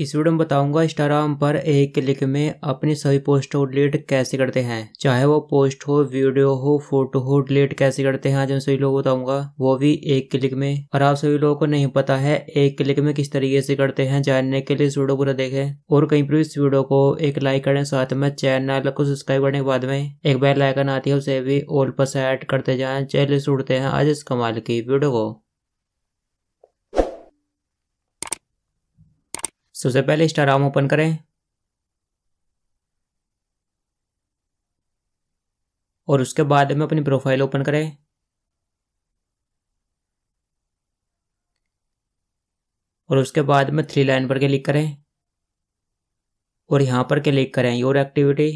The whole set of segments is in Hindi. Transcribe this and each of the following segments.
इस वीडियो में बताऊंगा इंस्टाग्राम पर एक क्लिक में अपनी सभी पोस्ट को डिलीट कैसे करते हैं चाहे वो पोस्ट हो वीडियो हो फोटो हो डिलीट कैसे करते हैं आज सभी लोग बताऊंगा वो भी एक क्लिक में और आप सभी लोगों को नहीं पता है एक क्लिक में किस तरीके से करते हैं जानने के लिए इस वीडियो पूरा देखे और कहीं पर इस वीडियो को एक लाइक करें साथ में चैनल को सब्सक्राइब करने के बाद में एक बेल आइकन आती है उसे भी ऑल पर सेट करते जाए चलिए उड़ते हैं आज इस कमाल की वीडियो को सबसे पहले इंस्टाग्राम ओपन करें और उसके बाद में अपनी प्रोफाइल ओपन करें और उसके बाद में थ्री लाइन पर क्लिक करें और यहां पर क्लिक करें योर एक्टिविटी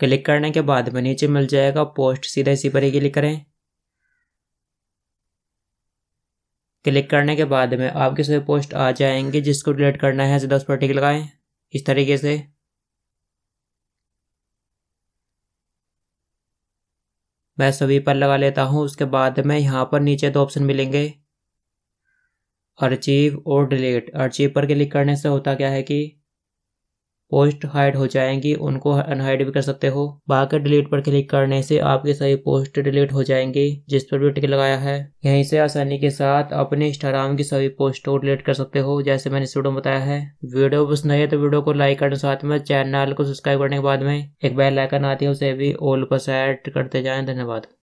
क्लिक करने के बाद में नीचे मिल जाएगा पोस्ट सीधा इसी पर ही क्लिक करें क्लिक करने के बाद में आपके सभी पोस्ट आ जाएंगे जिसको डिलीट करना है सीधा उस पर टिक लगाएं इस तरीके से मैं सभी पर लगा लेता हूं उसके बाद में यहां पर नीचे दो ऑप्शन मिलेंगे अर्चीव और डिलीट अर्चीव पर क्लिक करने से होता क्या है कि पोस्ट हाइड हो जाएंगी उनको अनहाइड भी कर सकते हो बाकी डिलीट पर क्लिक करने से आपके सभी पोस्ट डिलीट हो जाएंगे जिस पर भी टिक लगाया है यहीं से आसानी के साथ अपने इंस्टाग्राम की सभी पोस्ट को डिलीट कर सकते हो जैसे मैंने इस वीडियो में बताया है वीडियो पसंद है तो वीडियो को लाइक करने साथ में चैनल को सब्सक्राइब करने के बाद में एक बेल आइकन आती है उसे भी ऑल पर सेट करते जाए धन्यवाद